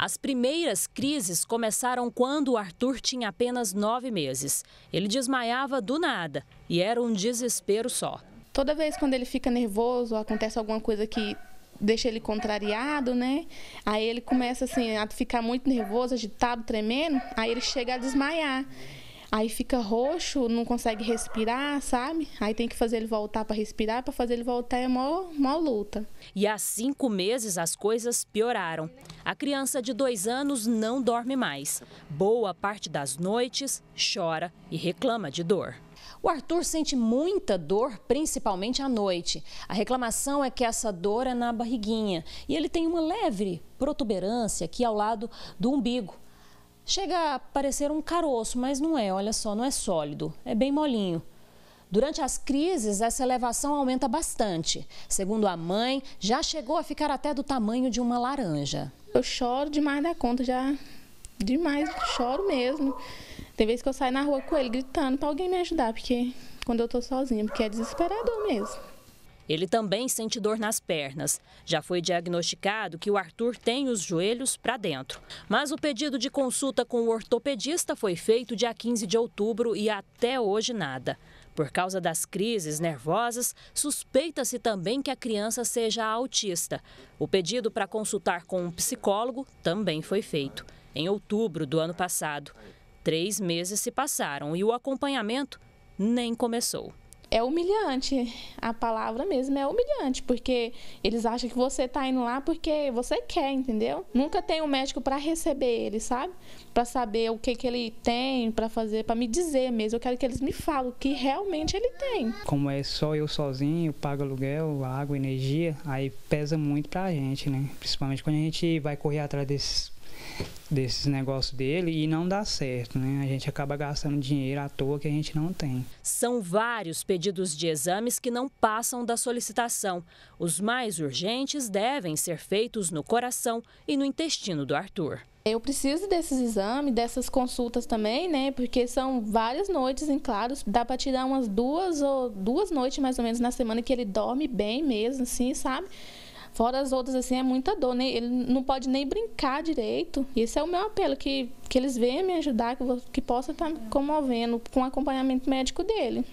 As primeiras crises começaram quando o Arthur tinha apenas nove meses. Ele desmaiava do nada e era um desespero só. Toda vez quando ele fica nervoso, acontece alguma coisa que deixa ele contrariado, né? Aí ele começa assim a ficar muito nervoso, agitado, tremendo. Aí ele chega a desmaiar. Aí fica roxo, não consegue respirar, sabe? Aí tem que fazer ele voltar para respirar, para fazer ele voltar é mó, mó luta. E há cinco meses as coisas pioraram. A criança de dois anos não dorme mais. Boa parte das noites chora e reclama de dor. O Arthur sente muita dor, principalmente à noite. A reclamação é que essa dor é na barriguinha e ele tem uma leve protuberância aqui ao lado do umbigo. Chega a parecer um caroço, mas não é, olha só, não é sólido, é bem molinho. Durante as crises, essa elevação aumenta bastante. Segundo a mãe, já chegou a ficar até do tamanho de uma laranja. Eu choro demais da conta, já demais, choro mesmo. Tem vezes que eu saio na rua com ele gritando para alguém me ajudar, porque quando eu tô sozinha, porque é desesperador mesmo. Ele também sente dor nas pernas. Já foi diagnosticado que o Arthur tem os joelhos para dentro. Mas o pedido de consulta com o ortopedista foi feito dia 15 de outubro e até hoje nada. Por causa das crises nervosas, suspeita-se também que a criança seja autista. O pedido para consultar com um psicólogo também foi feito, em outubro do ano passado. Três meses se passaram e o acompanhamento nem começou é humilhante. A palavra mesmo é humilhante, porque eles acham que você está indo lá porque você quer, entendeu? Nunca tem um médico para receber ele, sabe? Para saber o que que ele tem para fazer, para me dizer mesmo. Eu quero que eles me falem o que realmente ele tem. Como é só eu sozinho, pago aluguel, água, energia, aí pesa muito para a gente, né? Principalmente quando a gente vai correr atrás desses desses negócios dele e não dá certo, né? A gente acaba gastando dinheiro à toa que a gente não tem. São vários pedidos de exames que não passam da solicitação. Os mais urgentes devem ser feitos no coração e no intestino do Arthur. Eu preciso desses exames, dessas consultas também, né? Porque são várias noites em claros. Dá para tirar umas duas ou duas noites mais ou menos na semana que ele dorme bem mesmo, assim, sabe? Fora as outras, assim, é muita dor, né? Ele não pode nem brincar direito. E esse é o meu apelo, que, que eles venham me ajudar, que, que possa estar me comovendo com o acompanhamento médico dele.